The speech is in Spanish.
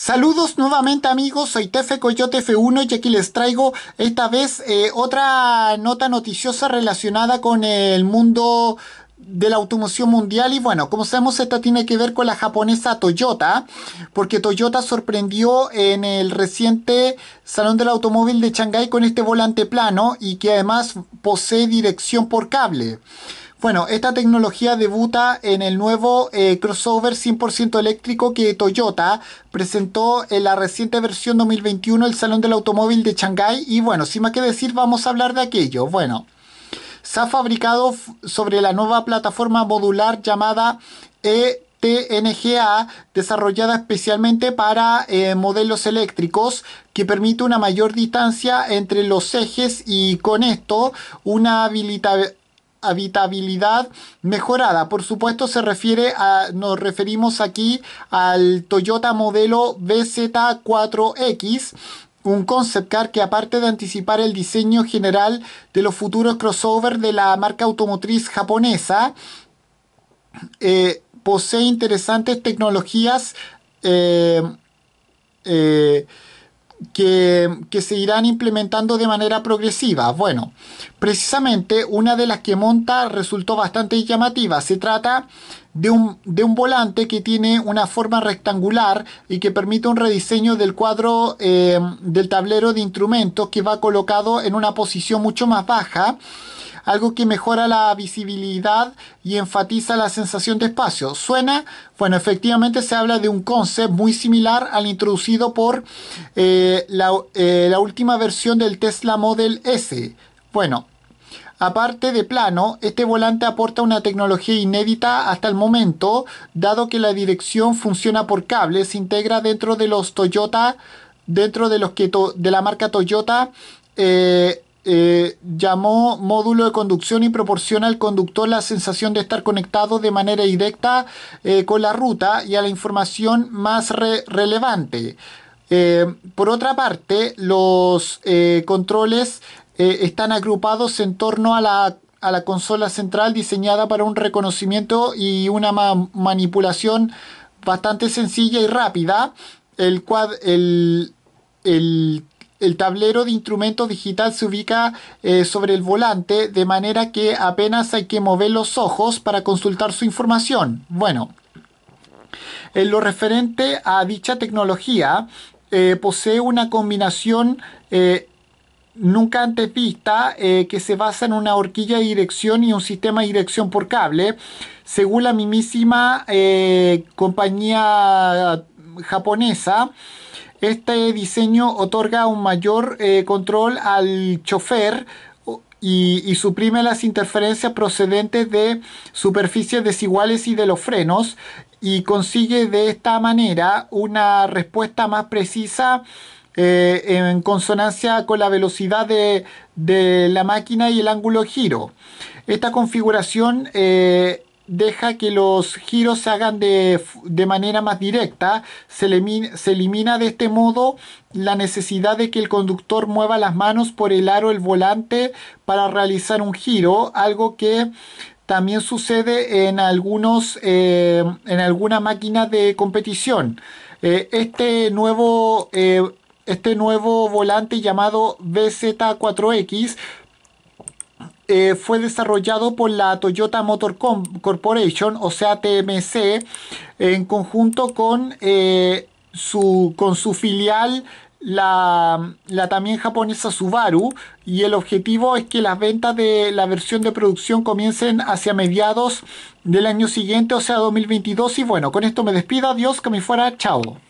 Saludos nuevamente amigos, soy Tefe Coyote F1 y aquí les traigo esta vez eh, otra nota noticiosa relacionada con el mundo de la automoción mundial y bueno, como sabemos esta tiene que ver con la japonesa Toyota, porque Toyota sorprendió en el reciente Salón del Automóvil de Shanghái con este volante plano y que además posee dirección por cable. Bueno, esta tecnología debuta en el nuevo eh, crossover 100% eléctrico que Toyota presentó en la reciente versión 2021 el Salón del Automóvil de Shanghái y bueno, sin más que decir vamos a hablar de aquello. Bueno, se ha fabricado sobre la nueva plataforma modular llamada ETNGA, desarrollada especialmente para eh, modelos eléctricos que permite una mayor distancia entre los ejes y con esto una habilita habitabilidad mejorada. Por supuesto, se refiere a, nos referimos aquí al Toyota modelo BZ4X, un concept car que aparte de anticipar el diseño general de los futuros crossover de la marca automotriz japonesa, eh, posee interesantes tecnologías eh, eh, que, se irán implementando de manera progresiva. Bueno, precisamente una de las que monta resultó bastante llamativa. Se trata de un, volante que tiene una forma rectangular y que permite un rediseño del cuadro eh, del tablero de instrumentos que va colocado en una posición mucho más baja algo que mejora la visibilidad y enfatiza la sensación de espacio. ¿Suena? Bueno, efectivamente se habla de un concept muy similar al introducido por eh, eh, la, última versión del Tesla Model S. Bueno, Aparte de plano, este volante aporta una tecnología inédita hasta el momento, dado que la dirección funciona por cable, se integra dentro de los Toyota, dentro de los que de la marca Toyota eh, eh, llamó módulo de conducción y proporciona al conductor la sensación de estar conectado de manera directa eh, con la ruta y a la información más relevante. Eh, por otra parte, los controles están agrupados en torno a la, consola central diseñada para un reconocimiento y una manipulación bastante sencilla y rápida. El, cuad el, el el tablero de instrumento digital se ubica eh, sobre el volante de manera que apenas hay que mover los ojos para consultar su información. Bueno, en lo referente a dicha tecnología, eh, posee una combinación eh, nunca antes vista que se basa en una horquilla de dirección y un sistema de dirección por cable. Según la mismísima compañía japonesa, este diseño otorga un mayor eh, control al chofer y, suprime las interferencias procedentes de superficies desiguales y de los frenos y consigue de esta manera una respuesta más precisa eh, en consonancia con la velocidad de, la máquina y el ángulo de giro. Esta configuración eh, deja que los giros se hagan de, manera más directa, se elimina, se elimina, de este modo la necesidad de que el conductor mueva las manos por el aro el volante para realizar un giro, algo que también sucede en, algunos, eh, en algunas máquinas de competición. Eh, este nuevo... Eh, este nuevo volante llamado BZ4X eh, fue desarrollado por la Toyota Motor Corporation, o sea TMC, en conjunto con, eh, su, con su filial la, la, también japonesa Subaru y el objetivo es que las ventas de la versión de producción comiencen hacia mediados del año siguiente, o sea 2022 y bueno, con esto me despido, adiós, que me fuera, chao.